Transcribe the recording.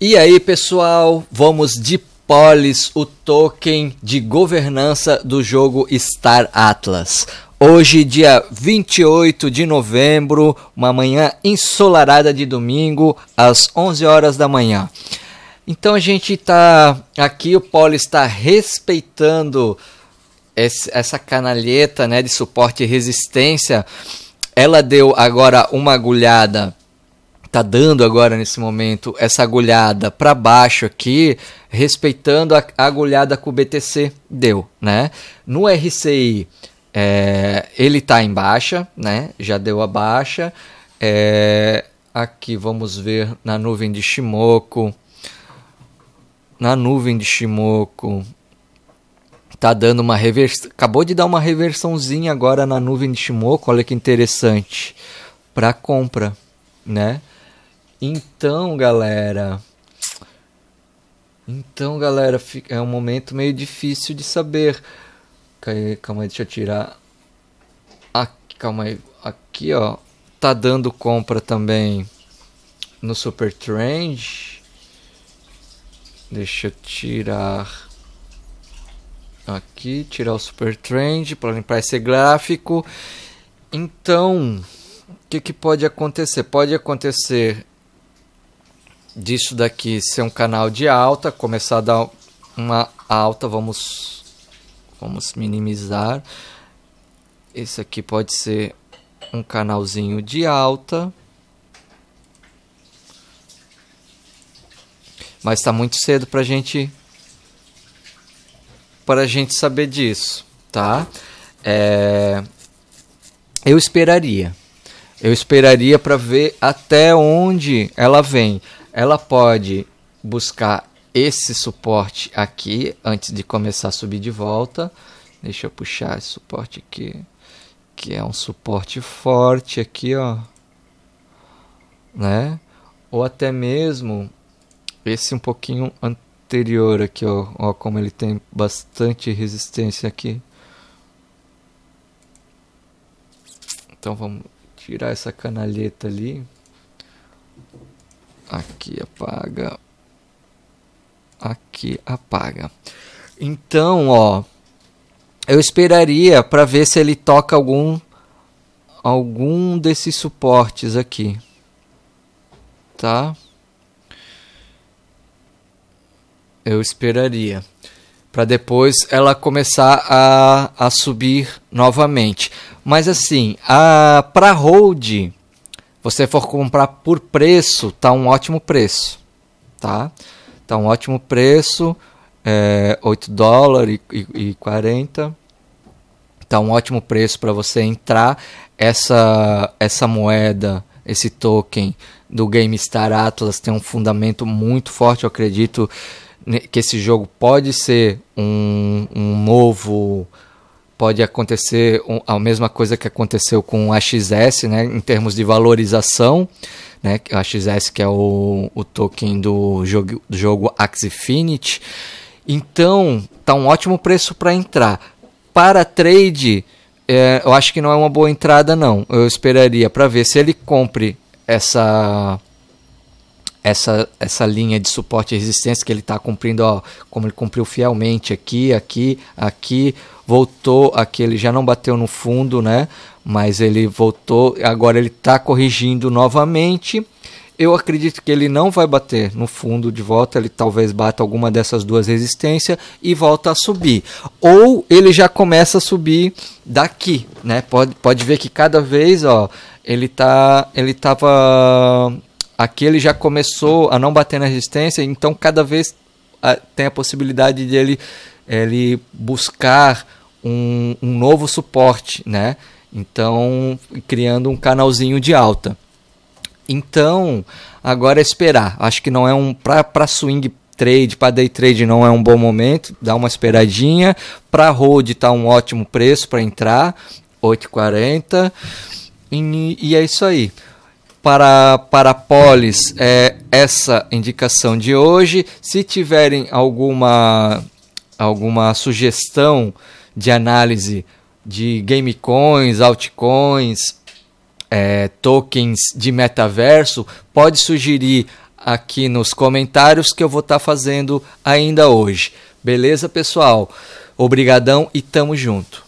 E aí, pessoal, vamos de Polis, o token de governança do jogo Star Atlas. Hoje, dia 28 de novembro, uma manhã ensolarada de domingo, às 11 horas da manhã. Então a gente está aqui, o Poli está respeitando esse, essa canaleta né, de suporte e resistência. Ela deu agora uma agulhada tá dando agora nesse momento essa agulhada para baixo aqui, respeitando a agulhada que o BTC deu, né? No RCI é, ele tá em baixa, né? Já deu a baixa. É, aqui vamos ver na nuvem de Shimoku. Na nuvem de Shimoku tá dando uma reversão, acabou de dar uma reversãozinha agora na nuvem de Shimoku, olha que interessante para compra, né? Então, galera. Então, galera, é um momento meio difícil de saber. Calma aí, deixa eu tirar. Aqui, calma aí. Aqui, ó. Tá dando compra também no Super Trend. Deixa eu tirar aqui, tirar o Super Trend para limpar esse gráfico. Então, o que, que pode acontecer? Pode acontecer disso daqui ser um canal de alta, começar a dar uma alta, vamos vamos minimizar. Esse aqui pode ser um canalzinho de alta. Mas está muito cedo para gente para a gente saber disso, tá? É, eu esperaria, eu esperaria para ver até onde ela vem ela pode buscar esse suporte aqui antes de começar a subir de volta. Deixa eu puxar esse suporte aqui, que é um suporte forte aqui, ó. Né? Ou até mesmo esse um pouquinho anterior aqui, ó, ó como ele tem bastante resistência aqui. Então vamos tirar essa canaleta ali. Aqui apaga. Aqui apaga. Então, ó, eu esperaria para ver se ele toca algum algum desses suportes aqui. Tá? Eu esperaria para depois ela começar a, a subir novamente. Mas assim, a para hold você for comprar por preço, tá um ótimo preço, tá? Tá um ótimo preço, é, 8 dólares e, e 40. Tá um ótimo preço para você entrar essa essa moeda, esse token do GameStar Atlas tem um fundamento muito forte, eu acredito né, que esse jogo pode ser um, um novo pode acontecer a mesma coisa que aconteceu com o AXS, né, em termos de valorização, né, a XS que é o, o token do jogo, do jogo Axifinity. Então, tá um ótimo preço para entrar. Para trade, é, eu acho que não é uma boa entrada não. Eu esperaria para ver se ele compre essa essa, essa linha de suporte e resistência que ele está cumprindo, ó, como ele cumpriu fielmente aqui, aqui, aqui, voltou aquele, já não bateu no fundo, né? Mas ele voltou, agora ele está corrigindo novamente. Eu acredito que ele não vai bater no fundo de volta, ele talvez bata alguma dessas duas resistências e volta a subir. Ou ele já começa a subir daqui, né? Pode, pode ver que cada vez, ó, ele tá ele tava aqui ele já começou a não bater na resistência, então cada vez a, ah, tem a possibilidade de ele ele buscar um, um novo suporte, né? Então, criando um canalzinho de alta. Então, agora é esperar. Acho que não é um para swing trade, para day trade não é um bom momento, dá uma esperadinha. Para hold tá um ótimo preço para entrar, 8,40. E, e é isso aí. Para para polis é essa indicação de hoje. Se tiverem alguma alguma sugestão de análise de gamecoins, altcoins, é, tokens de metaverso, pode sugerir aqui nos comentários que eu vou estar tá fazendo ainda hoje. Beleza, pessoal? Obrigadão e tamo junto.